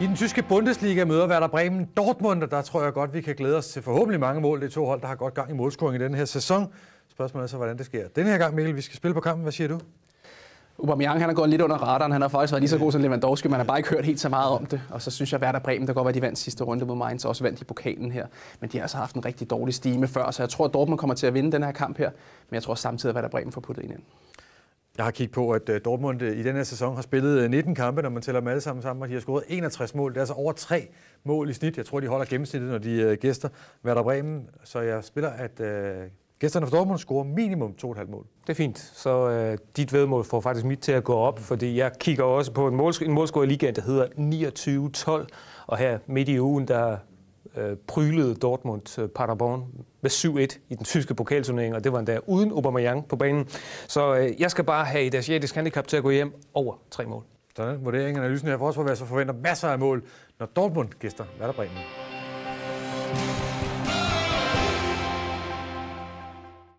I den tyske Bundesliga møder Werder Bremen Dortmund, og der tror jeg godt, vi kan glæde os til forhåbentlig mange mål. Det er to hold, der har godt gang i målscoring i den her sæson. Spørgsmålet er så, hvordan det sker. Den her gang, Mikkel, vi skal spille på kampen. Hvad siger du? Aubameyang han er gået lidt under radaren. Han har faktisk været lige så god som Lewandowski, man har bare ikke hørt helt så meget om det. Og så synes jeg, at Werder Bremen, der godt var, de vandt sidste runde mod Mainz, og også vandt i pokalen her. Men de har altså haft en rigtig dårlig stime før, så jeg tror, at Dortmund kommer til at vinde den her kamp her. Men jeg tror samtidig, at Werder Bremen får puttet ind. Jeg har kigget på, at øh, Dortmund øh, i den her sæson har spillet 19 øh, kampe, når man tæller dem alle sammen sammen, og de har scoret 61 mål. Det er altså over tre mål i snit. Jeg tror, de holder gennemsnittet, når de gæster Werder Bremen. Så jeg spiller, at øh, gæsterne fra Dortmund scorer minimum 2,5 mål. Det er fint. Så øh, dit vedmål får faktisk mit til at gå op, fordi jeg kigger også på en, målsk- en målscore i ligaen, der hedder 29-12. Og her midt i ugen, der øh, prylede Dortmund øh, Paderborn med 7-1 i den tyske pokalturnering, og det var endda uden Aubameyang på banen. Så øh, jeg skal bare have et asiatisk handicap til at gå hjem over tre mål. Sådan, vurderingen og analysen her for os, hvor vi altså forventer masser af mål, når Dortmund gæster Hverdagbremen.